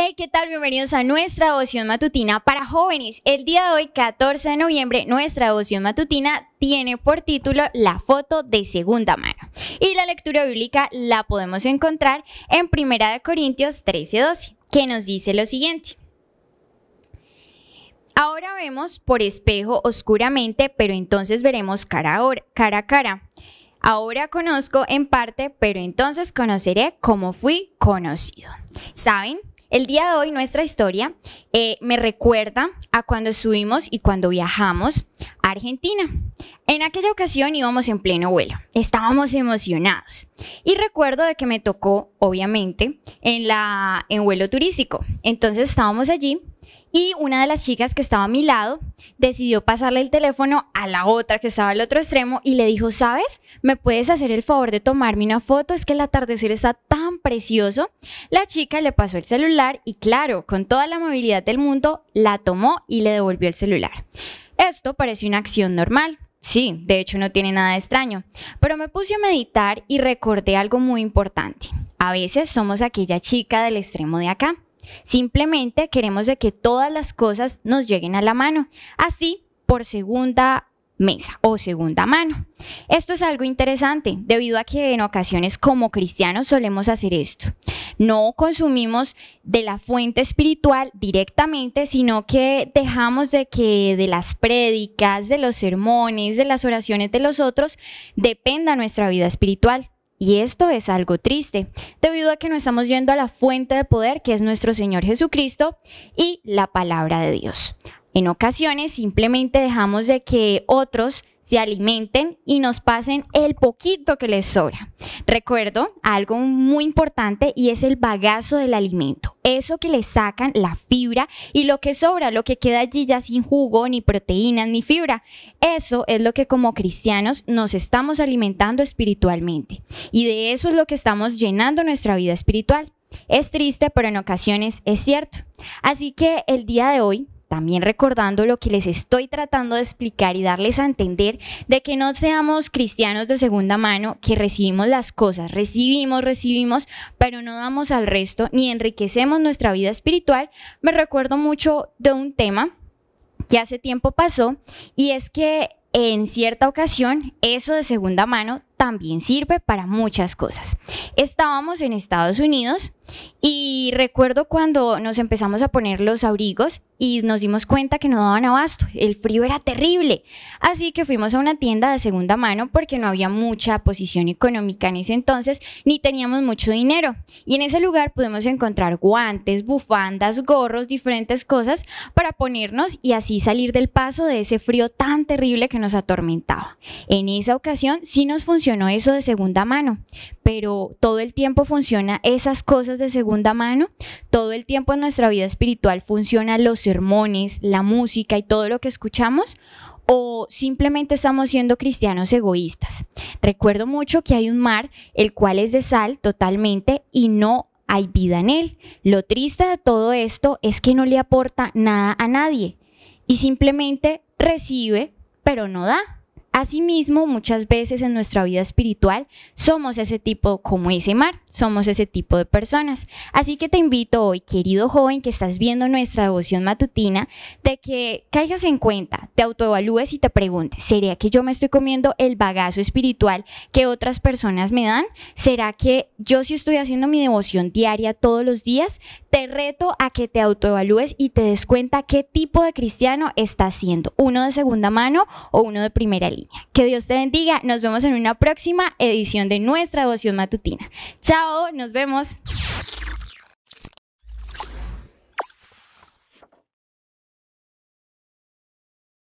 Hey, ¿qué tal? Bienvenidos a nuestra devoción matutina para jóvenes. El día de hoy, 14 de noviembre, nuestra devoción matutina tiene por título La foto de segunda mano. Y la lectura bíblica la podemos encontrar en 1 Corintios 13:12, que nos dice lo siguiente. Ahora vemos por espejo oscuramente, pero entonces veremos cara a, cara, a cara. Ahora conozco en parte, pero entonces conoceré cómo fui conocido. ¿Saben? El día de hoy nuestra historia eh, me recuerda a cuando estuvimos y cuando viajamos a Argentina. En aquella ocasión íbamos en pleno vuelo, estábamos emocionados y recuerdo de que me tocó, obviamente, en, la, en vuelo turístico. Entonces estábamos allí y una de las chicas que estaba a mi lado decidió pasarle el teléfono a la otra que estaba al otro extremo y le dijo, ¿sabes? ¿Me puedes hacer el favor de tomarme una foto? Es que el atardecer está tan precioso. La chica le pasó el celular y claro, con toda la movilidad del mundo, la tomó y le devolvió el celular. Esto parece una acción normal, Sí, de hecho no tiene nada de extraño, pero me puse a meditar y recordé algo muy importante. A veces somos aquella chica del extremo de acá, Simplemente queremos de que todas las cosas nos lleguen a la mano, así por segunda mesa o segunda mano. Esto es algo interesante, debido a que en ocasiones como cristianos solemos hacer esto. No consumimos de la fuente espiritual directamente, sino que dejamos de que de las prédicas, de los sermones, de las oraciones de los otros, dependa nuestra vida espiritual. Y esto es algo triste, debido a que no estamos yendo a la fuente de poder que es nuestro Señor Jesucristo y la palabra de Dios. En ocasiones simplemente dejamos de que otros se alimenten y nos pasen el poquito que les sobra. Recuerdo algo muy importante y es el bagazo del alimento. Eso que le sacan la fibra y lo que sobra, lo que queda allí ya sin jugo, ni proteínas, ni fibra. Eso es lo que como cristianos nos estamos alimentando espiritualmente. Y de eso es lo que estamos llenando nuestra vida espiritual. Es triste, pero en ocasiones es cierto. Así que el día de hoy también recordando lo que les estoy tratando de explicar y darles a entender de que no seamos cristianos de segunda mano, que recibimos las cosas, recibimos, recibimos, pero no damos al resto ni enriquecemos nuestra vida espiritual. Me recuerdo mucho de un tema que hace tiempo pasó y es que en cierta ocasión eso de segunda mano también sirve para muchas cosas. Estábamos en Estados Unidos, y recuerdo cuando nos empezamos a poner los abrigos y nos dimos cuenta que no daban abasto, el frío era terrible. Así que fuimos a una tienda de segunda mano porque no había mucha posición económica en ese entonces ni teníamos mucho dinero. Y en ese lugar pudimos encontrar guantes, bufandas, gorros, diferentes cosas para ponernos y así salir del paso de ese frío tan terrible que nos atormentaba. En esa ocasión sí nos funcionó eso de segunda mano, pero todo el tiempo funciona esas cosas de segunda mano. Todo el tiempo en nuestra vida espiritual funcionan los sermones, la música y todo lo que escuchamos o simplemente estamos siendo cristianos egoístas. Recuerdo mucho que hay un mar el cual es de sal totalmente y no hay vida en él. Lo triste de todo esto es que no le aporta nada a nadie y simplemente recibe pero no da. Asimismo, muchas veces en nuestra vida espiritual somos ese tipo como ese mar, somos ese tipo de personas. Así que te invito hoy, querido joven que estás viendo nuestra devoción matutina, de que caigas en cuenta te autoevalúes y te preguntes, ¿sería que yo me estoy comiendo el bagazo espiritual que otras personas me dan? ¿Será que yo si estoy haciendo mi devoción diaria todos los días? Te reto a que te autoevalúes y te des cuenta qué tipo de cristiano estás siendo, uno de segunda mano o uno de primera línea. Que Dios te bendiga, nos vemos en una próxima edición de nuestra devoción matutina. Chao, nos vemos.